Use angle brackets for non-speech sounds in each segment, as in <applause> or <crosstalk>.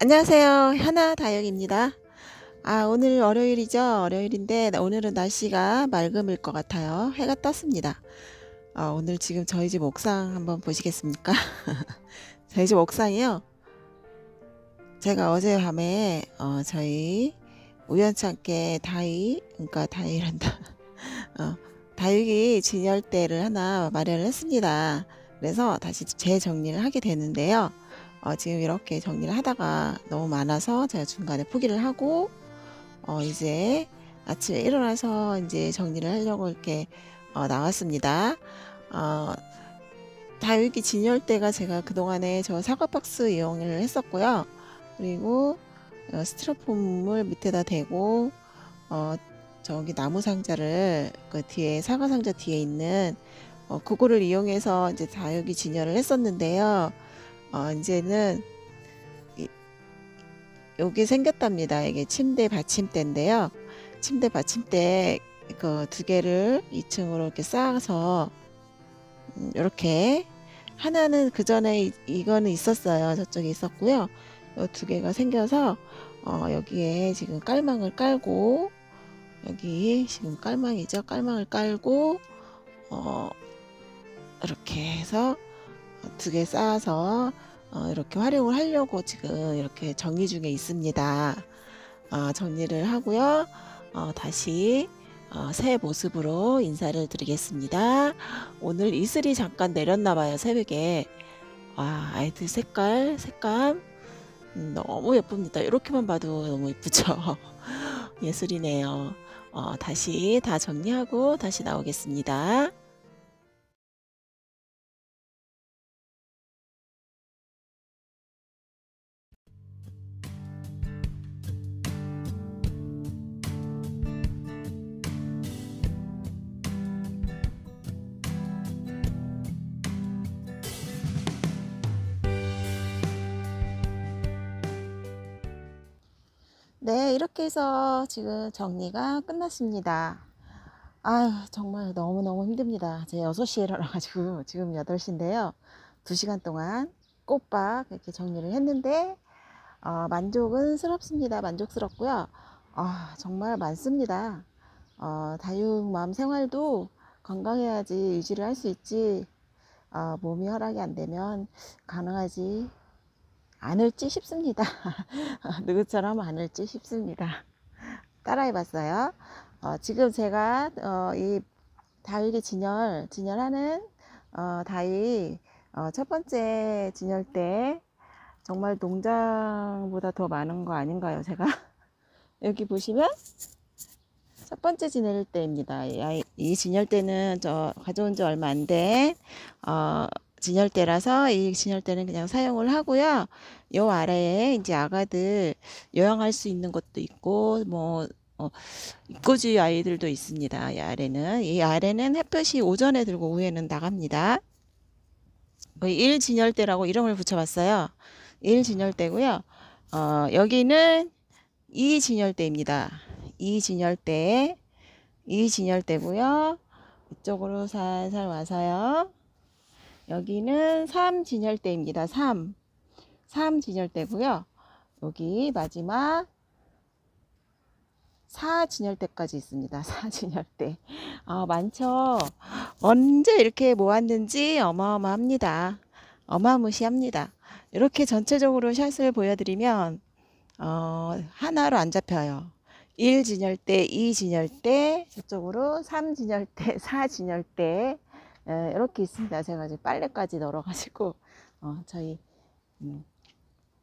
안녕하세요. 현아 다영입니다. 아, 오늘 월요일이죠. 월요일인데 오늘은 날씨가 맑음일 것 같아요. 해가 떴습니다. 아, 오늘 지금 저희 집 옥상 한번 보시겠습니까? <laughs> 저희 집 옥상이요. 제가 어제 밤에 어, 저희 우연찮게 다이, 그러니까 다이란다. <laughs> 어, 다육이 진열대를 하나 마련을 했습니다. 그래서 다시 재정리를 하게 되는데요. 어, 지금 이렇게 정리를 하다가 너무 많아서 제가 중간에 포기를 하고 어, 이제 아침에 일어나서 이제 정리를 하려고 이렇게 어, 나왔습니다. 어, 다육이 진열대가 제가 그동안에 저 사과 박스 이용을 했었고요. 그리고 어, 스티로폼을 밑에다 대고 어, 저기 나무 상자를 그 뒤에 사과 상자 뒤에 있는 어, 그거를 이용해서 이제 다육이 진열을 했었는데요. 어, 이제는 여기 생겼답니다. 이게 침대 받침대인데요. 침대 받침대 그 두 개를 2층으로 이렇게 쌓아서 이렇게 음, 하나는 그 전에 이거는 있었어요. 저쪽에 있었고요. 두 개가 생겨서 어, 여기에 지금 깔망을 깔고 여기 지금 깔망이죠. 깔망을 깔고 어, 이렇게 해서 두개 쌓아서 어, 이렇게 활용을 하려고 지금 이렇게 정리 중에 있습니다. 어, 정리를 하고요. 어, 다시 어, 새 모습으로 인사를 드리겠습니다. 오늘 이슬이 잠깐 내렸나봐요, 새벽에. 와, 아이들 색깔, 색감. 음, 너무 예쁩니다. 이렇게만 봐도 너무 예쁘죠? <laughs> 예술이네요. 어, 다시 다 정리하고 다시 나오겠습니다. 네, 이렇게 해서 지금 정리가 끝났습니다. 아유, 정말 너무너무 힘듭니다. 제가 6시에 일어나가지고 <laughs> 지금 8시인데요. 2시간 동안 꽃박 이렇게 정리를 했는데, 어, 만족은 스럽습니다. 만족스럽고요. 아, 정말 많습니다. 어, 다육 마음 생활도 건강해야지 유지를 할 수 있지, 어, 몸이 허락이 안 되면 가능하지 않을지 싶습니다. <laughs> 누구처럼 않을지 싶습니다. 따라해 봤어요. 어, 지금 제가 어, 이 다일이 진열, 진열하는 어, 다이 어, 첫 번째 진열 때 정말 농장보다 더 많은 거 아닌가요? 제가 <laughs> 여기 보시면 첫 번째 진열 때입니다. 이 진열 때는 저 가져온 지 얼마 안 돼. 어, 진열대라서 이 진열대는 그냥 사용을 하고요. 요 아래에 이제 아가들 요양할 수 있는 것도 있고 뭐 어, 입고지 아이들도 있습니다. 이 아래는 이 아래는 햇볕이 오전에 들고 오후에는 나갑니다. 일진열대라고 이름을 붙여봤어요. 일진열대고요 어, 여기는 이진열대입니다이진열대이진열대고요 이쪽으로 살살 와서요. 여기는 3진열대입니다. 3. 3진열대고요. 여기 마지막 4진열대까지 있습니다. 4진열대. <laughs> 아, 많죠? 언제 이렇게 모았는지 어마어마합니다. 어마무시합니다. 이렇게 전체적으로 샷을 보여드리면 어, 하나로 안 잡혀요. 1진열대, 2진열대, 저쪽으로 3진열대, 4진열대, <laughs> 예, 이렇게 있습니다. 제가 이제 빨래까지 널어가지고 <laughs> 어, 저희 음,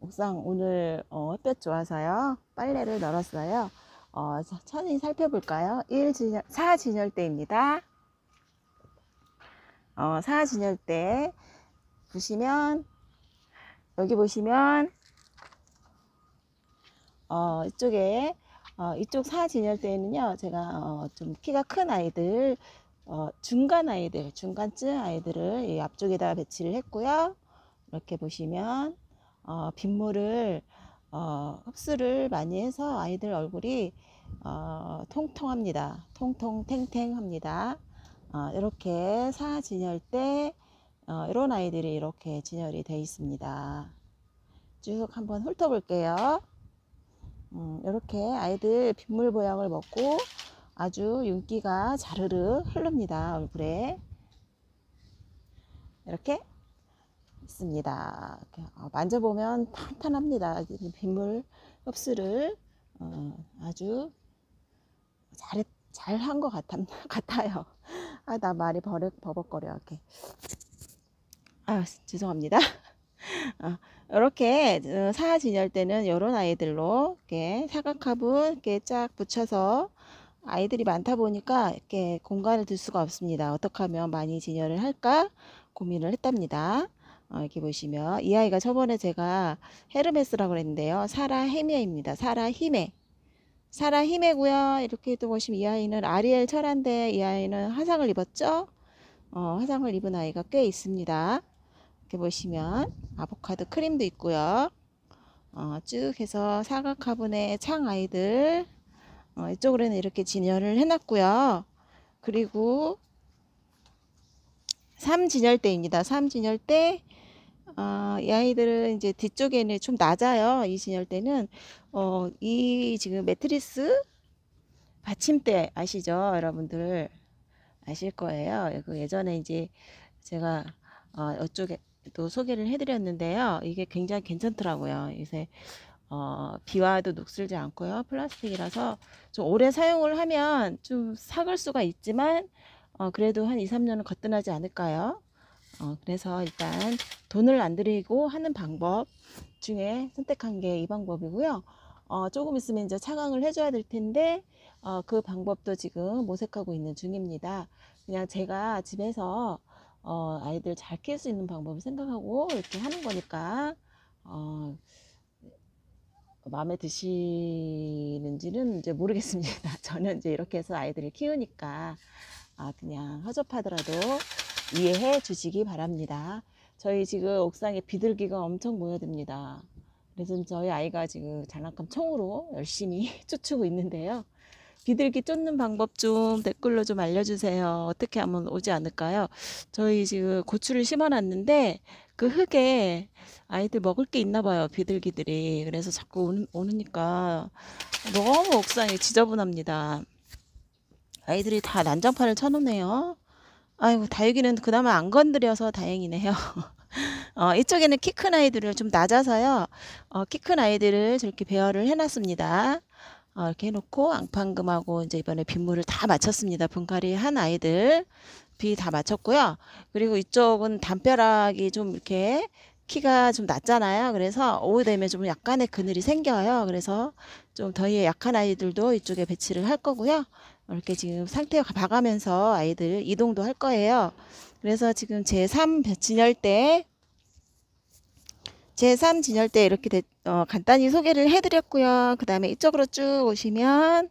옥상 오늘 어, 햇볕 좋아서요. 빨래를 널었어요. 어, 천천히 살펴볼까요? 1 진열, 4 진열대입니다. 어, 4 진열대 보시면 여기 보시면 어, 이쪽에 어, 이쪽 4 진열대에는요. 제가 어, 좀 키가 큰 아이들 어, 중간 아이들, 중간쯤 아이들을 이 앞쪽에다 배치를 했고요. 이렇게 보시면 어, 빗물을 어, 흡수를 많이 해서 아이들 얼굴이 어, 통통합니다. 통통탱탱합니다. 어, 이렇게 사진열 때 어, 이런 아이들이 이렇게 진열이 되어 있습니다. 쭉 한번 훑어볼게요. 음, 이렇게 아이들 빗물 보양을 먹고 아주 윤기가 자르르 흐릅니다. 얼굴에. 이렇게 있습니다. 어, 만져보면 탄탄합니다. 빗물 흡수를 어, 아주 잘, 잘 한 것 같, <laughs> 같아요. 아, 나 말이 버벅, 버벅거려. 이렇게. 아, 죄송합니다. 아, <laughs> 이렇게 사진열 때는 이런 아이들로 이렇게 사각화분 이렇게 쫙 붙여서 아이들이 많다 보니까 이렇게 공간을 둘 수가 없습니다. 어떻게 하면 많이 진열을 할까 고민을 했답니다. 어, 이렇게 보시면 이 아이가 저번에 제가 헤르메스라고 그랬는데요. 사라 헤메입니다. 사라 히메. 사라 히메고요. 이렇게 또 보시면 이 아이는 아리엘 철한데 이 아이는 화상을 입었죠. 어, 화상을 입은 아이가 꽤 있습니다. 이렇게 보시면 아보카도 크림도 있고요. 어, 쭉 해서 사각화분의 창 아이들 어, 이쪽으로는 이렇게 진열을 해놨고요. 그리고 3진열대입니다. 3진열대 어, 이 아이들은 이제 뒤쪽에는 좀 낮아요. 이 진열대는 어, 이 지금 매트리스 받침대 아시죠? 여러분들 아실 거예요. 그 예전에 이제 제가 어, 이쪽에 또 소개를 해드렸는데요. 이게 굉장히 괜찮더라고요. 요새 어, 비와도 녹슬지 않고요. 플라스틱이라서 좀 오래 사용을 하면 좀 삭을 수가 있지만 어, 그래도 한 2, 3년은 거뜬하지 않을까요? 어, 그래서 일단 돈을 안 들이고 하는 방법 중에 선택한 게 이 방법이고요. 어, 조금 있으면 이제 차광을 해줘야 될 텐데 어, 그 방법도 지금 모색하고 있는 중입니다. 그냥 제가 집에서 어, 아이들 잘 키울 수 있는 방법을 생각하고 이렇게 하는 거니까 어, 어, 마음에 드시는지는 이제 모르겠습니다. <laughs> 저는 이제 이렇게 해서 아이들을 키우니까 아 그냥 허접하더라도 이해해 주시기 바랍니다. 저희 지금 옥상에 비둘기가 엄청 모여듭니다. 그래서 저희 아이가 지금 장난감 총으로 열심히 <laughs> 쫓고 있는데요. 비둘기 쫓는 방법 좀 댓글로 좀 알려주세요. 어떻게 하면 오지 않을까요? 저희 지금 고추를 심어놨는데 그 흙에 아이들 먹을 게 있나 봐요. 비둘기들이. 그래서 자꾸 오니까 너무 옥상이 지저분합니다. 아이들이 다 난장판을 쳐놓네요. 아이고 다육이는 그나마 안 건드려서 다행이네요. <laughs> 어, 이쪽에는 키 큰 아이들을 좀 낮아서요. 어, 키큰 아이들을 저렇게 배열을 해놨습니다. 어, 이렇게 해놓고 앙팡금하고 이제 이번에 빗물을 다 마쳤습니다. 분갈이 한 아이들 높이 다 맞췄고요. 그리고 이쪽은 담벼락이 좀 이렇게 키가 좀 낮잖아요. 그래서 오후 되면 좀 약간의 그늘이 생겨요. 그래서 좀 더위에 약한 아이들도 이쪽에 배치를 할 거고요. 이렇게 지금 상태 봐가면서 아이들 이동도 할 거예요. 그래서 지금 제3 진열대 제3 진열대 이렇게 되, 어, 간단히 소개를 해드렸고요. 그 다음에 이쪽으로 쭉 오시면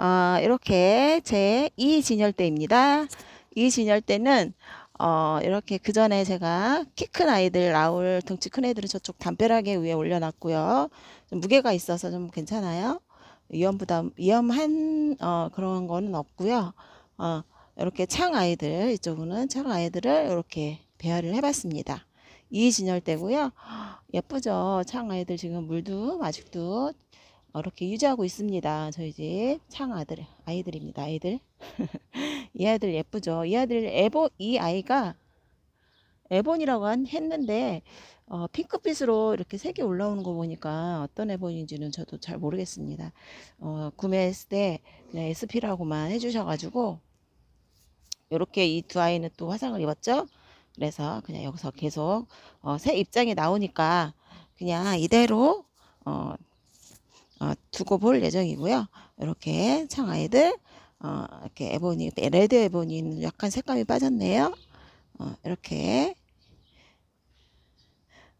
어, 이렇게 제 2진열대입니다. 2진열대는 어, 이렇게 그 전에 제가 키 큰 아이들, 라울, 덩치큰애들을 저쪽 담벼락에 위에 올려놨고요. 무게가 있어서 좀 괜찮아요. 위험 부담, 위험한 어, 그런 거는 없고요. 어, 이렇게 창 아이들, 이쪽은 창 아이들을 이렇게 배열을 해봤습니다. 이 진열대고요. 예쁘죠? 창 아이들 지금 물도 아직도 어, 이렇게 유지하고 있습니다. 저희 집 창아들, 아이들입니다. 아이들. <laughs> 이 아이들 예쁘죠? 이 아이들, 에보, 이 아이가 에본이라고 한, 했는데, 어, 핑크빛으로 이렇게 색이 올라오는 거 보니까 어떤 에본인지는 저도 잘 모르겠습니다. 어, 구매했을 때 그냥 네, SP라고만 해주셔가지고, 이렇게 이 두 아이는 또 화상을 입었죠? 그래서 그냥 여기서 계속 어, 새 입장이 나오니까 그냥 이대로 어, 어, 두고 볼 예정이고요. 이렇게 창아이들 어, 이렇게 에보니 레드 에보니는 약간 색감이 빠졌네요. 어, 이렇게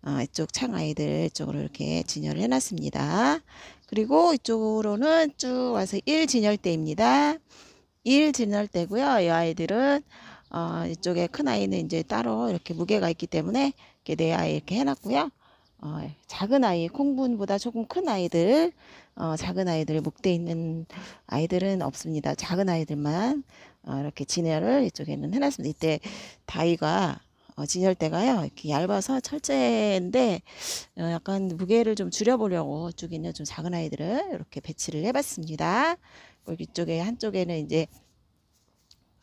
어, 이쪽 창아이들 쪽으로 이렇게 진열을 해놨습니다. 그리고 이쪽으로는 쭉 와서 1진열대입니다. 1진열대고요. 이 아이들은 어, 이쪽에 큰 아이는 이제 따로 이렇게 무게가 있기 때문에 이렇게 네 아이 이렇게 해놨고요. 어, 예, 작은 아이, 콩분보다 조금 큰 아이들, 어, 작은 아이들, 목대 있는 아이들은 없습니다. 작은 아이들만 어, 이렇게 진열을 이쪽에는 해놨습니다. 이때 다이가 어, 진열대가요, 이렇게 얇아서 철제인데 어, 약간 무게를 좀 줄여보려고 쭉 있는 좀 작은 아이들을 이렇게 배치를 해봤습니다. 그리 이쪽에 한쪽에는 이제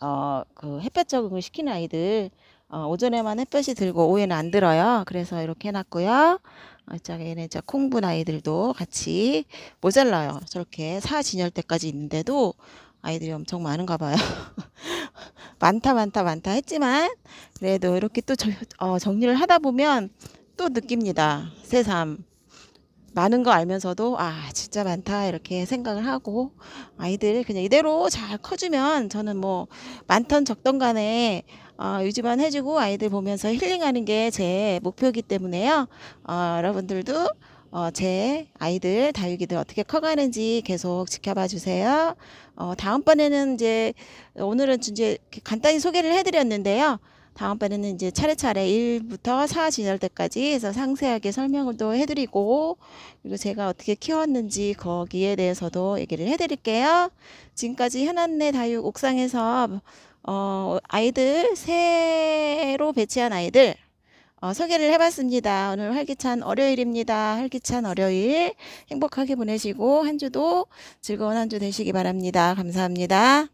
어, 그 햇볕 적응을 시킨 아이들 어, 오전에만 햇볕이 들고 오후에는 안 들어요. 그래서 이렇게 해놨고요. 자, 어, 얘네 저 콩분 아이들도 같이 모자라요. 저렇게 사진열 때까지 있는데도 아이들이 엄청 많은가 봐요. <laughs> 많다 많다 많다 했지만 그래도 이렇게 또 저, 어, 정리를 하다 보면 또 느낍니다. 새삼 많은 거 알면서도 아 진짜 많다 이렇게 생각을 하고 아이들 그냥 이대로 잘 커주면 저는 뭐 많던 적던 간에 어, 유지만 해주고 아이들 보면서 힐링하는 게 제 목표이기 때문에요. 어, 여러분들도 어, 제 아이들 다육이들 어떻게 커가는지 계속 지켜봐 주세요. 어, 다음번에는 이제 오늘은 이제 간단히 소개를 해드렸는데요. 다음번에는 이제 차례차례 1부터 4 지날 때까지 해서 상세하게 설명을 또 해드리고 그리고 제가 어떻게 키웠는지 거기에 대해서도 얘기를 해드릴게요. 지금까지 현안내 다육 옥상에서 어, 아이들 새로 배치한 아이들 어, 소개를 해봤습니다. 오늘 활기찬 월요일입니다. 활기찬 월요일 행복하게 보내시고 한 주도 즐거운 한 주 되시기 바랍니다. 감사합니다.